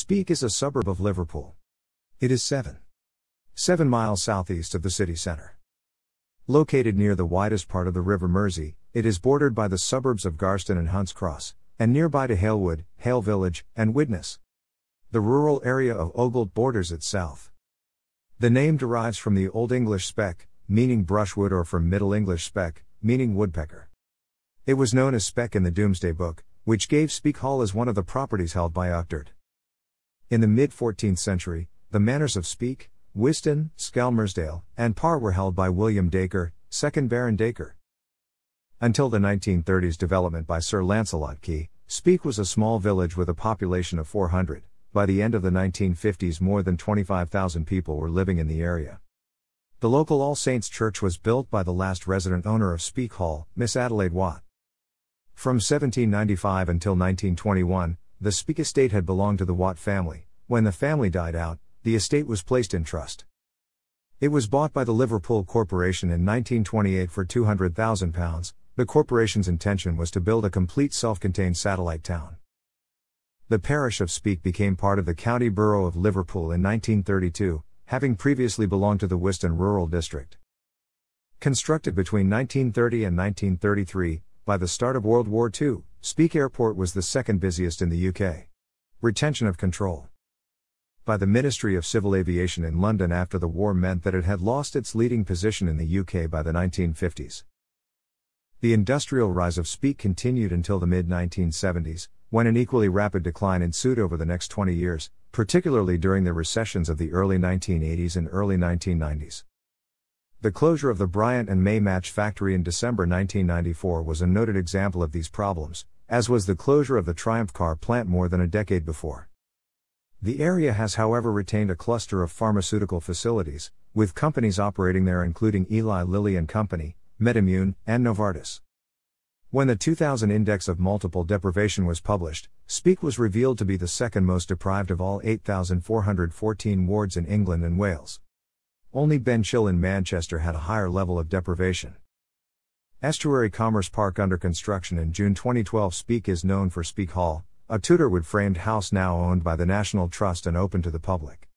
Speke is a suburb of Liverpool. It is 7. 7 miles southeast of the city centre. Located near the widest part of the River Mersey, it is bordered by the suburbs of Garston and Hunts Cross, and nearby to Halewood, Hale Village, and Widnes. The rural area of Ogled borders its south. The name derives from the Old English speck, meaning brushwood, or from Middle English speck, meaning woodpecker. It was known as speck in the Doomsday Book, which gave Speke Hall as one of the properties held by Uchtard. In the mid 14th century, the manors of Speke, Whiston, Skelmersdale, and Parr were held by William Dacre, 2nd Baron Dacre. Until the 1930s development by Sir Lancelot Key, Speke was a small village with a population of 400. By the end of the 1950s, more than 25,000 people were living in the area. The local All Saints Church was built by the last resident owner of Speke Hall, Miss Adelaide Watt. From 1795 until 1921, the Speke estate had belonged to the Watt family. When the family died out, the estate was placed in trust. It was bought by the Liverpool Corporation in 1928 for £200,000. The corporation's intention was to build a complete self contained satellite town. The parish of Speke became part of the county borough of Liverpool in 1932, having previously belonged to the Whiston Rural District. Constructed between 1930 and 1933, by the start of World War II, Speak Airport was the second busiest in the UK. Retention of control. By the Ministry of Civil Aviation in London after the war meant that it had lost its leading position in the UK by the 1950s. The industrial rise of Speak continued until the mid 1970s, when an equally rapid decline ensued over the next 20 years, particularly during the recessions of the early 1980s and early 1990s. The closure of the Bryant and May Match factory in December 1994 was a noted example of these problems, as was the closure of the Triumph car plant more than a decade before. The area has, however, retained a cluster of pharmaceutical facilities, with companies operating there including Eli Lilly and Company, MedImmune, and Novartis. When the 2000 Index of Multiple Deprivation was published, Speke was revealed to be the second most deprived of all 8,414 wards in England and Wales. Only Ben Chill in Manchester had a higher level of deprivation. Estuary Commerce Park under construction in June 2012 Speak is known for Speak Hall, a Tudorwood framed house now owned by the National Trust and open to the public.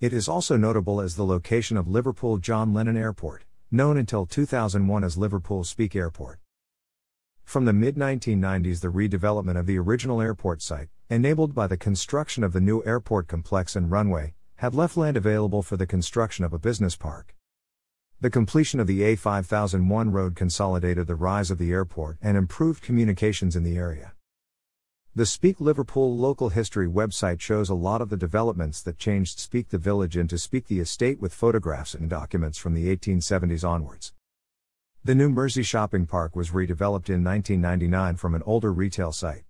It is also notable as the location of Liverpool John Lennon Airport, known until 2001 as Liverpool Speak Airport. From the mid 1990s, the redevelopment of the original airport site, enabled by the construction of the new airport complex and runway, had left land available for the construction of a business park. The completion of the A5001 road consolidated the rise of the airport and improved communications in the area. The Speak Liverpool local history website shows a lot of the developments that changed Speak the village into Speak the estate with photographs and documents from the 1870s onwards. The new Mersey Shopping Park was redeveloped in 1999 from an older retail site.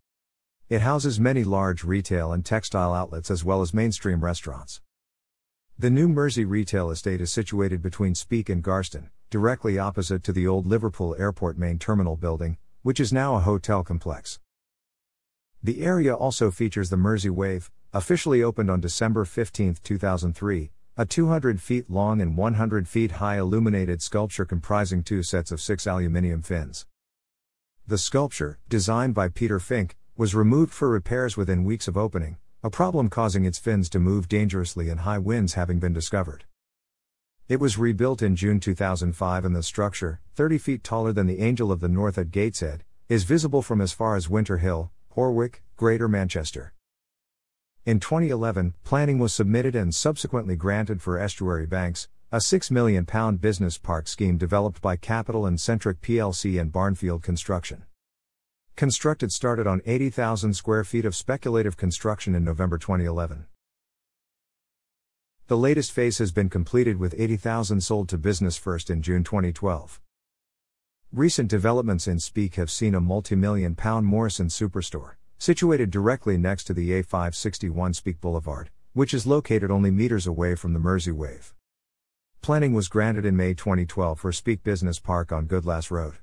It houses many large retail and textile outlets as well as mainstream restaurants. The new Mersey retail estate is situated between Speke and Garston, directly opposite to the old Liverpool Airport main terminal building, which is now a hotel complex. The area also features the Mersey Wave, officially opened on December 15, 2003, a 200 feet long and 100 feet high illuminated sculpture comprising two sets of six aluminium fins. The sculpture, designed by Peter Fink, was removed for repairs within weeks of opening, a problem causing its fins to move dangerously in high winds having been discovered. It was rebuilt in June 2005 and the structure, 30 feet taller than the Angel of the North at Gateshead, is visible from as far as Winter Hill, Horwick, Greater Manchester. In 2011, planning was submitted and subsequently granted for Estuary Banks, a £6 million business park scheme developed by Capital and Centric plc and Barnfield Construction. Constructed started on 80,000 square feet of speculative construction in November 2011. The latest phase has been completed with 80,000 sold to Business First in June 2012. Recent developments in Speak have seen a multi-million pound Morrison superstore, situated directly next to the A561 Speak Boulevard, which is located only meters away from the Mersey Wave. Planning was granted in May 2012 for Speak Business Park on Goodlass Road.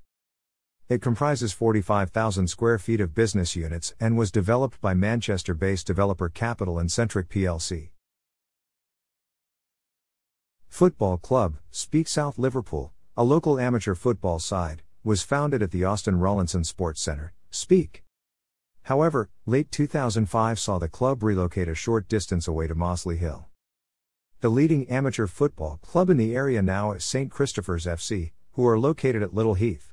It comprises 45,000 square feet of business units and was developed by Manchester based developer Capital and Centric plc. Football Club, Speak South Liverpool, a local amateur football side, was founded at the Austin Rawlinson Sports Centre, Speak. However, late 2005 saw the club relocate a short distance away to Mossley Hill. The leading amateur football club in the area now is St. Christopher's FC, who are located at Little Heath.